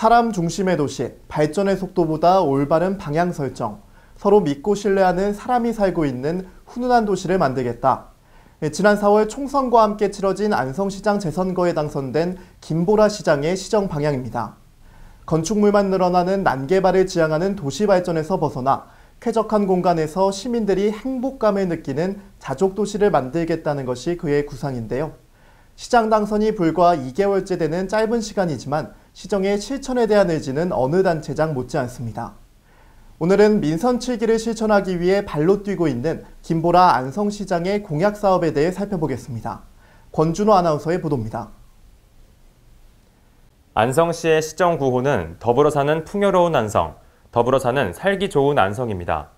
사람 중심의 도시, 발전의 속도보다 올바른 방향 설정, 서로 믿고 신뢰하는 사람이 살고 있는 훈훈한 도시를 만들겠다. 예, 지난 4월 총선과 함께 치러진 안성시장 재선거에 당선된 김보라 시장의 시정 방향입니다. 건축물만 늘어나는 난개발을 지향하는 도시 발전에서 벗어나 쾌적한 공간에서 시민들이 행복감을 느끼는 자족 도시를 만들겠다는 것이 그의 구상인데요. 시장 당선이 불과 2개월째 되는 짧은 시간이지만 시정의 실천에 대한 의지는 어느 단체장 못지않습니다. 오늘은 민선 7기를 실천하기 위해 발로 뛰고 있는 김보라 안성시장의 공약 사업에 대해 살펴보겠습니다. 권준호 아나운서의 보도입니다. 안성시의 시정 9호는 더불어 사는 풍요로운 안성, 더불어 사는 살기 좋은 안성입니다.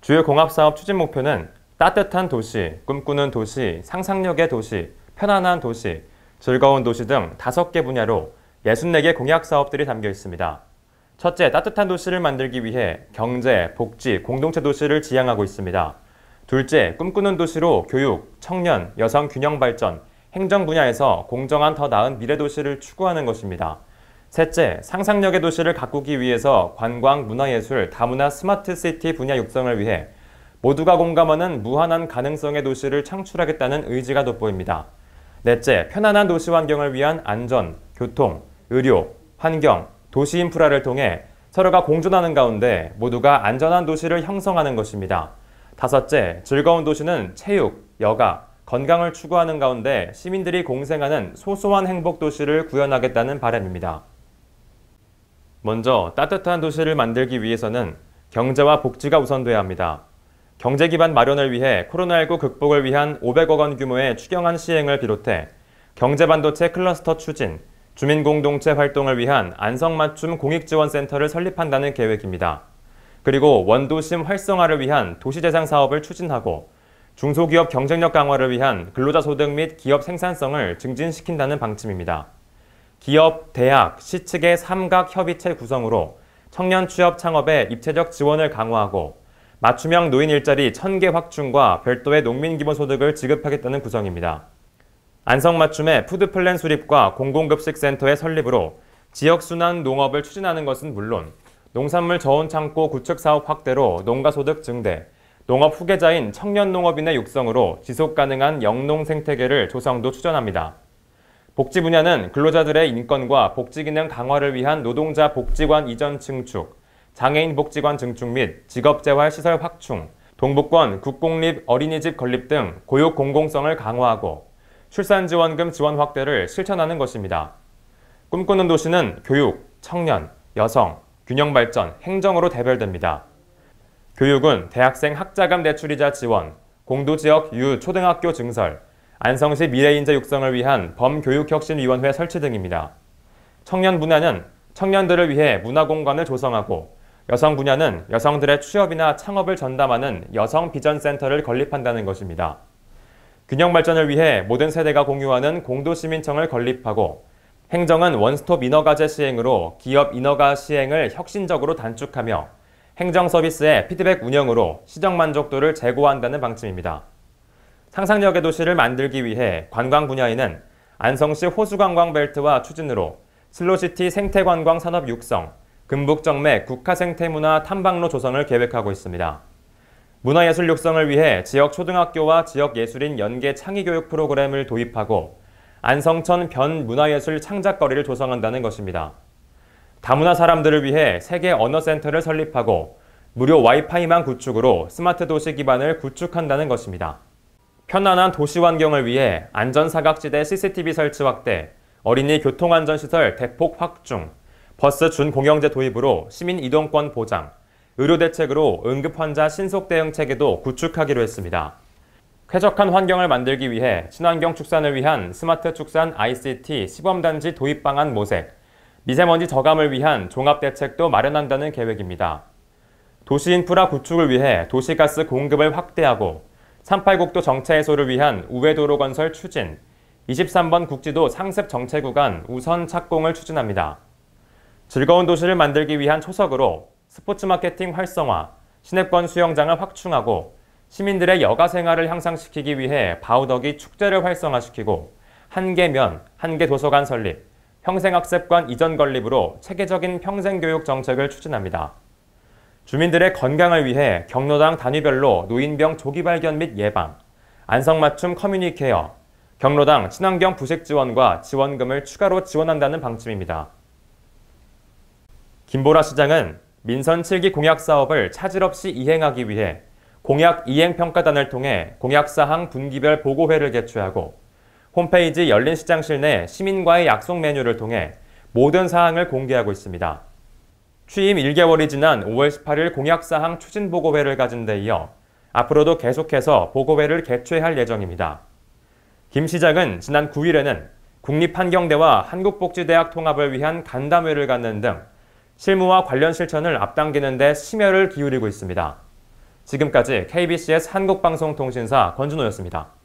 주요 공합사업 추진 목표는 따뜻한 도시, 꿈꾸는 도시, 상상력의 도시, 편안한 도시, 즐거운 도시 등 다섯 개 분야로 64개 공약 사업들이 담겨 있습니다. 첫째, 따뜻한 도시를 만들기 위해 경제, 복지, 공동체 도시를 지향하고 있습니다. 둘째, 꿈꾸는 도시로 교육, 청년, 여성 균형 발전, 행정 분야에서 공정한 더 나은 미래 도시를 추구하는 것입니다. 셋째, 상상력의 도시를 가꾸기 위해서 관광, 문화예술, 다문화 스마트 시티 분야 육성을 위해 모두가 공감하는 무한한 가능성의 도시를 창출하겠다는 의지가 돋보입니다. 넷째, 편안한 도시 환경을 위한 안전, 교통, 의료, 환경, 도시 인프라를 통해 서로가 공존하는 가운데 모두가 안전한 도시를 형성하는 것입니다. 다섯째, 즐거운 도시는 체육, 여가, 건강을 추구하는 가운데 시민들이 공생하는 소소한 행복 도시를 구현하겠다는 바람입니다. 먼저 따뜻한 도시를 만들기 위해서는 경제와 복지가 우선돼야 합니다. 경제 기반 마련을 위해 코로나19 극복을 위한 500억 원 규모의 추경안 시행을 비롯해 경제반도체 클러스터 추진, 주민 공동체 활동을 위한 안성맞춤 공익지원센터를 설립한다는 계획입니다. 그리고 원도심 활성화를 위한 도시재생 사업을 추진하고 중소기업 경쟁력 강화를 위한 근로자 소득 및 기업 생산성을 증진시킨다는 방침입니다. 기업, 대학, 시측의 삼각 협의체 구성으로 청년 취업 창업에 입체적 지원을 강화하고 맞춤형 노인 일자리 1000개 확충과 별도의 농민 기본소득을 지급하겠다는 구성입니다. 안성맞춤의 푸드플랜 수립과 공공급식센터의 설립으로 지역순환 농업을 추진하는 것은 물론 농산물 저온창고 구축사업 확대로 농가소득 증대, 농업 후계자인 청년농업인의 육성으로 지속가능한 영농 생태계를 조성도 추전합니다. 복지 분야는 근로자들의 인권과 복지기능 강화를 위한 노동자 복지관 이전 증축, 장애인 복지관 증축 및 직업재활시설 확충, 동북권 국공립 어린이집 건립 등 고용 공공성을 강화하고 출산지원금 지원 확대를 실천하는 것입니다. 꿈꾸는 도시는 교육, 청년, 여성, 균형발전, 행정으로 대별됩니다. 교육은 대학생 학자금 대출이자 지원, 공도지역 유 초등학교 증설, 안성시 미래인재 육성을 위한 범교육혁신위원회 설치 등입니다. 청년 분야는 청년들을 위해 문화공간을 조성하고 여성 분야는 여성들의 취업이나 창업을 전담하는 여성 비전센터를 건립한다는 것입니다. 균형 발전을 위해 모든 세대가 공유하는 공도시민청을 건립하고 행정은 원스톱 인허가제 시행으로 기업 인허가 시행을 혁신적으로 단축하며 행정 서비스의 피드백 운영으로 시정 만족도를 제고한다는 방침입니다. 상상력의 도시를 만들기 위해 관광 분야에는 안성시 호수관광벨트와 추진으로 슬로시티 생태관광 산업 육성, 금북정매 국화생태문화 탐방로 조성을 계획하고 있습니다. 문화예술 육성을 위해 지역 초등학교와 지역예술인 연계 창의교육 프로그램을 도입하고 안성천 변 문화예술 창작거리를 조성한다는 것입니다. 다문화 사람들을 위해 세계 언어센터를 설립하고 무료 와이파이망 구축으로 스마트 도시 기반을 구축한다는 것입니다. 편안한 도시 환경을 위해 안전사각지대 CCTV 설치 확대, 어린이 교통안전시설 대폭 확충, 버스 준공영제 도입으로 시민 이동권 보장, 의료 대책으로 응급 환자 신속 대응 체계도 구축하기로 했습니다. 쾌적한 환경을 만들기 위해 친환경 축산을 위한 스마트 축산 ICT 시범단지 도입 방안 모색, 미세먼지 저감을 위한 종합 대책도 마련한다는 계획입니다. 도시 인프라 구축을 위해 도시가스 공급을 확대하고 38국도 정체 해소를 위한 우회도로 건설 추진, 23번 국지도 상습 정체 구간 우선 착공을 추진합니다. 즐거운 도시를 만들기 위한 초석으로 스포츠 마케팅 활성화, 시내권 수영장을 확충하고 시민들의 여가 생활을 향상시키기 위해 바우덕이 축제를 활성화시키고 한계면, 한계 도서관 설립, 평생학습관 이전 건립으로 체계적인 평생교육 정책을 추진합니다. 주민들의 건강을 위해 경로당 단위별로 노인병 조기 발견 및 예방, 안성맞춤 커뮤니케어, 경로당 친환경 부식 지원과 지원금을 추가로 지원한다는 방침입니다. 김보라 시장은 민선 7기 공약 사업을 차질 없이 이행하기 위해 공약 이행평가단을 통해 공약사항 분기별 보고회를 개최하고 홈페이지 열린시장 실내 시민과의 약속 메뉴를 통해 모든 사항을 공개하고 있습니다. 취임 1개월이 지난 5월 18일 공약사항 추진보고회를 가진 데 이어 앞으로도 계속해서 보고회를 개최할 예정입니다. 김 시장은 지난 9일에는 국립환경대와 한국복지대학 통합을 위한 간담회를 갖는 등 실무와 관련 실천을 앞당기는 데 심혈을 기울이고 있습니다. 지금까지 KBCS 한국방송통신사 권준호였습니다.